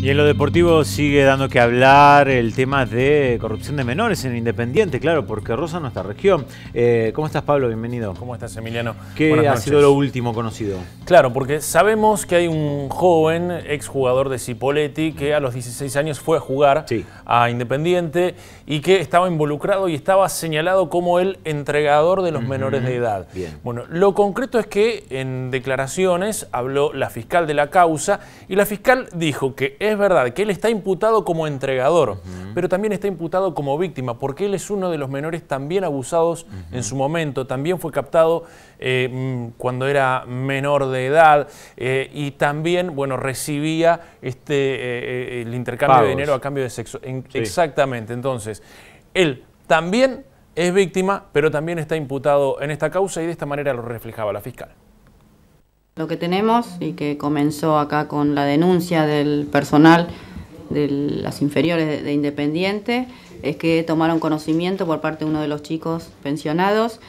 Y en lo deportivo sigue dando que hablar el tema de corrupción de menores en Independiente, claro, porque rosa nuestra región. Eh, ¿Cómo estás, Pablo? Bienvenido. ¿Cómo estás, Emiliano? ¿Qué ha sido lo último conocido? Claro, porque sabemos que hay un joven exjugador de Cipoletti que a los 16 años fue a jugar a Independiente y que estaba involucrado y estaba señalado como el entregador de los menores de edad. Bien. Bueno, lo concreto es que en declaraciones habló la fiscal de la causa y la fiscal dijo que es verdad que él está imputado como entregador, pero también está imputado como víctima, porque él es uno de los menores también abusados en su momento, también fue captado eh, mm, cuando era menor de edad eh, y también, bueno, recibía este, eh, el intercambio de dinero a cambio de sexo. Exactamente, entonces, él también es víctima, pero también está imputado en esta causa y de esta manera lo reflejaba la fiscal. Lo que tenemos y que comenzó acá con la denuncia del personal de las inferiores de Independiente es que tomaron conocimiento por parte de uno de los chicos pensionados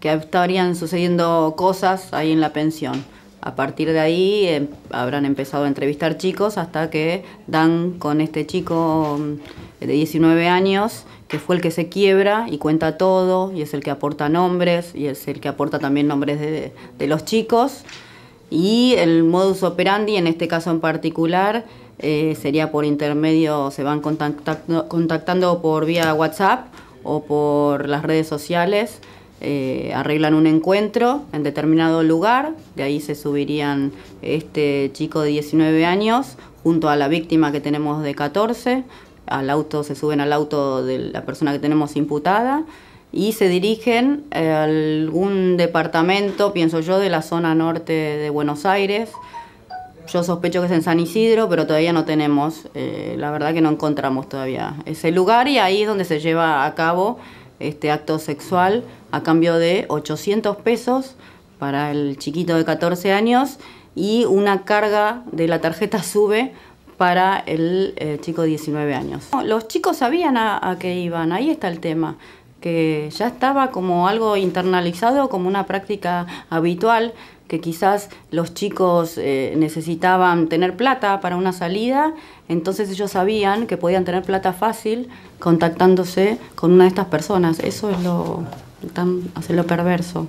que estarían sucediendo cosas ahí en la pensión. A partir de ahí em, habrán empezado a entrevistar chicos hasta que dan con este chico mm, de 19 años, que fue el que se quiebra y cuenta todo, y es el que aporta nombres, y es el que aporta también nombres de, de los chicos. Y el modus operandi, en este caso en particular, eh, sería por intermedio, se van contactando, por vía WhatsApp o por las redes sociales, eh, arreglan un encuentro en determinado lugar, de ahí se subirían este chico de 19 años junto a la víctima que tenemos de 14, al auto se suben al auto de la persona que tenemos imputada y se dirigen a algún departamento, pienso yo, de la zona norte de Buenos Aires. Yo sospecho que es en San Isidro, pero todavía no tenemos, eh, la verdad que no encontramos todavía ese lugar y ahí es donde se lleva a cabo este acto sexual a cambio de 800 pesos para el chiquito de 14 años y una carga de la tarjeta SUBE para el eh, chico de 19 años. Los chicos sabían a qué iban, ahí está el tema que ya estaba como algo internalizado, como una práctica habitual, que quizás los chicos eh, necesitaban tener plata para una salida, entonces ellos sabían que podían tener plata fácil contactándose con una de estas personas. Eso es lo tan, lo perverso.